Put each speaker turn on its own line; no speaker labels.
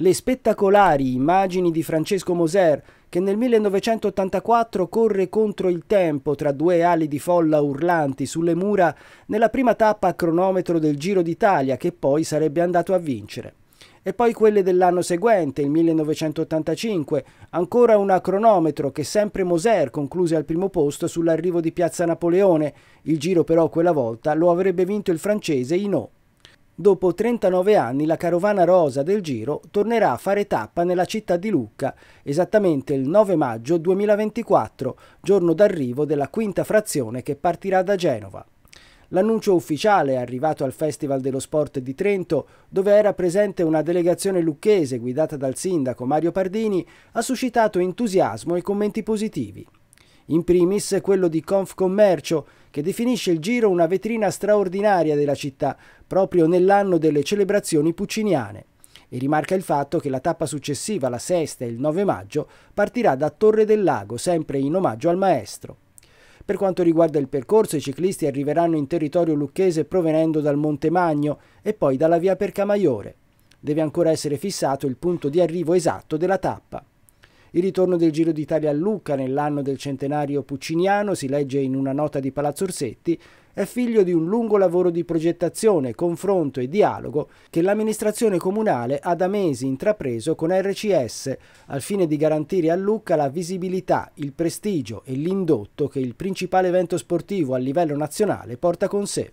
le spettacolari immagini di Francesco Moser che nel 1984 corre contro il tempo tra due ali di folla urlanti sulle mura nella prima tappa a cronometro del Giro d'Italia che poi sarebbe andato a vincere. E poi quelle dell'anno seguente, il 1985, ancora una cronometro che sempre Moser concluse al primo posto sull'arrivo di Piazza Napoleone, il giro però quella volta lo avrebbe vinto il francese Inot. Dopo 39 anni la carovana rosa del Giro tornerà a fare tappa nella città di Lucca, esattamente il 9 maggio 2024, giorno d'arrivo della quinta frazione che partirà da Genova. L'annuncio ufficiale è arrivato al Festival dello Sport di Trento, dove era presente una delegazione lucchese guidata dal sindaco Mario Pardini, ha suscitato entusiasmo e commenti positivi. In primis quello di Confcommercio, che definisce il Giro una vetrina straordinaria della città, proprio nell'anno delle celebrazioni pucciniane. E rimarca il fatto che la tappa successiva, la sesta e il 9 maggio, partirà da Torre del Lago, sempre in omaggio al maestro. Per quanto riguarda il percorso, i ciclisti arriveranno in territorio lucchese provenendo dal Monte Magno e poi dalla via Percamaiore. Deve ancora essere fissato il punto di arrivo esatto della tappa. Il ritorno del Giro d'Italia a Lucca nell'anno del centenario pucciniano, si legge in una nota di Palazzo Orsetti, è figlio di un lungo lavoro di progettazione, confronto e dialogo che l'amministrazione comunale ha da mesi intrapreso con RCS al fine di garantire a Lucca la visibilità, il prestigio e l'indotto che il principale evento sportivo a livello nazionale porta con sé.